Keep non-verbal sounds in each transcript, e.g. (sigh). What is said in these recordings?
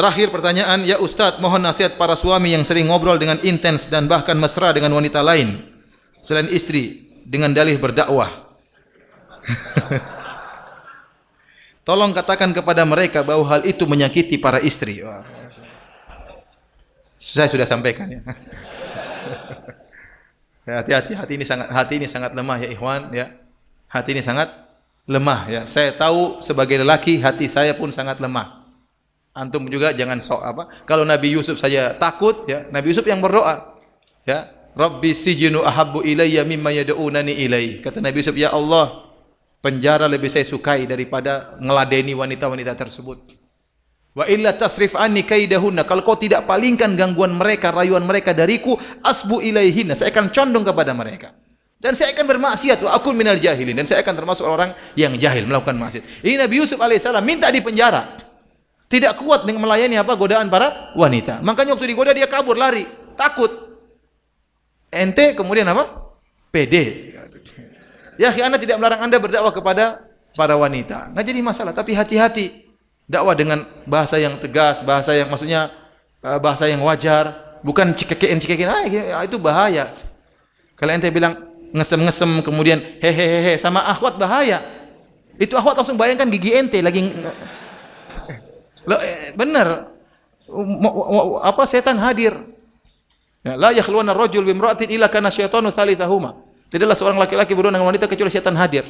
Terakhir pertanyaan, ya Ustadz, mohon nasihat para suami yang sering ngobrol dengan intens dan bahkan mesra dengan wanita lain selain istri dengan dalih berdakwah. (laughs) Tolong katakan kepada mereka bahwa hal itu menyakiti para istri. Wah. Saya sudah sampaikan ya. (laughs) ya. Hati-hati, hati ini sangat hati ini sangat lemah ya ikhwan ya. Hati ini sangat lemah ya. Saya tahu sebagai lelaki hati saya pun sangat lemah. Antum juga jangan sok apa. Kalau Nabi Yusuf saja takut ya, Nabi Yusuf yang berdoa. Ya, Rabbi sijinu ahabbu ilayya mimma yad'unani ilai. Kata Nabi Yusuf, "Ya Allah, penjara lebih saya sukai daripada ngeladeni wanita-wanita tersebut." Wa illa tasrif anni kaidahunna. Kalau kau tidak palingkan gangguan mereka, rayuan mereka dariku, asbu ilaihinna. Saya akan condong kepada mereka. Dan saya akan bermaksiat. Wa akun minal jahilin. Dan saya akan termasuk orang yang jahil melakukan maksiat. Ini Nabi Yusuf alaihissalam minta di penjara. Tidak kuat dengan melayani apa godaan para wanita. Makanya waktu digoda dia kabur, lari, takut. Ente kemudian apa? PD. Ya, khianat tidak melarang Anda berdakwah kepada para wanita. Nggak jadi masalah, tapi hati-hati. Dakwah dengan bahasa yang tegas, bahasa yang maksudnya eh, bahasa yang wajar, bukan cikekin cikekin. Ah, iya, itu bahaya. Kalau ente bilang ngesem-ngesem kemudian hehehehe sama akhwat bahaya. Itu akhwat langsung bayangkan gigi ente lagi Lo, eh, benar. Apa setan hadir. Ya, la yakhluwana rajul bimra'atin illa kana syaitanu thalithahuma. Tidaklah seorang laki-laki berdua dengan wanita kecuali setan hadir.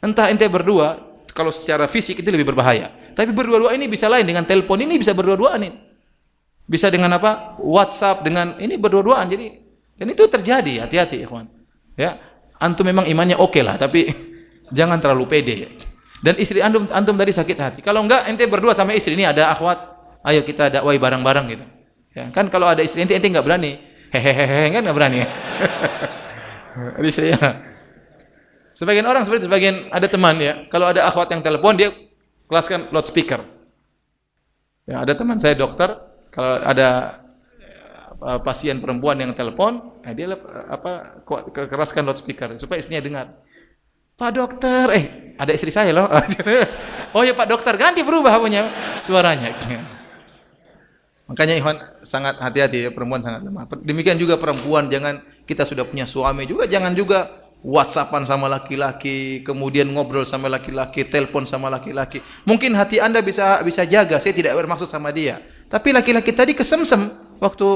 Entah ente berdua, kalau secara fisik itu lebih berbahaya. Tapi berdua-dua ini bisa lain dengan telepon ini bisa berdua-duaan ini. Bisa dengan apa? WhatsApp dengan ini berdua-duaan. Jadi dan itu terjadi, hati-hati ikhwan. Ya, antum memang imannya oke okay lah, tapi (laughs) jangan terlalu pede. Dan istri antum antum tadi sakit hati. Kalau enggak ente berdua sama istri ini ada akhwat. Ayo kita dakwai bareng-bareng gitu. Ya, kan kalau ada istri ente ente enggak berani. Hehehe kan enggak berani. Jadi (laughs) saya sebagian orang seperti sebagian ada teman ya. Kalau ada akhwat yang telepon dia kelaskan loudspeaker. Ya, ada teman saya dokter, kalau ada eh, pasien perempuan yang telepon, eh, dia apa keraskan loudspeaker supaya istrinya dengar. Pak dokter, eh ada istri saya loh. (laughs) oh ya Pak dokter, ganti berubah punya suaranya. (laughs) Makanya Ikhwan sangat hati-hati ya, perempuan sangat lemah. Demikian juga perempuan, jangan kita sudah punya suami juga, jangan juga whatsappan sama laki-laki, kemudian ngobrol sama laki-laki, telepon sama laki-laki. Mungkin hati Anda bisa bisa jaga, saya tidak bermaksud sama dia. Tapi laki-laki tadi kesemsem waktu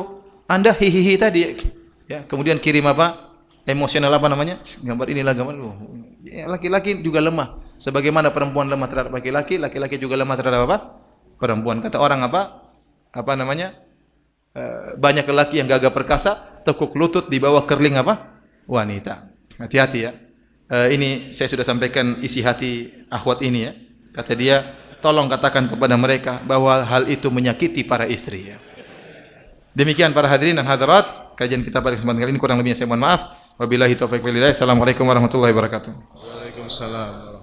Anda hihihi tadi. Ya, kemudian kirim apa? emosional apa namanya gambar inilah gambar ya, laki-laki juga lemah sebagaimana perempuan lemah terhadap laki-laki laki-laki juga lemah terhadap apa perempuan kata orang apa apa namanya eh, banyak lelaki yang gagah perkasa tekuk lutut di bawah kerling apa wanita hati-hati ya eh, ini saya sudah sampaikan isi hati akhwat ini ya kata dia tolong katakan kepada mereka bahwa hal itu menyakiti para istri ya demikian para hadirin dan hadirat kajian kita pada kesempatan kali ini kurang lebihnya saya mohon maaf Wabillahi taufiq walhidayah. Assalamualaikum warahmatullahi wabarakatuh. Waalaikumsalam.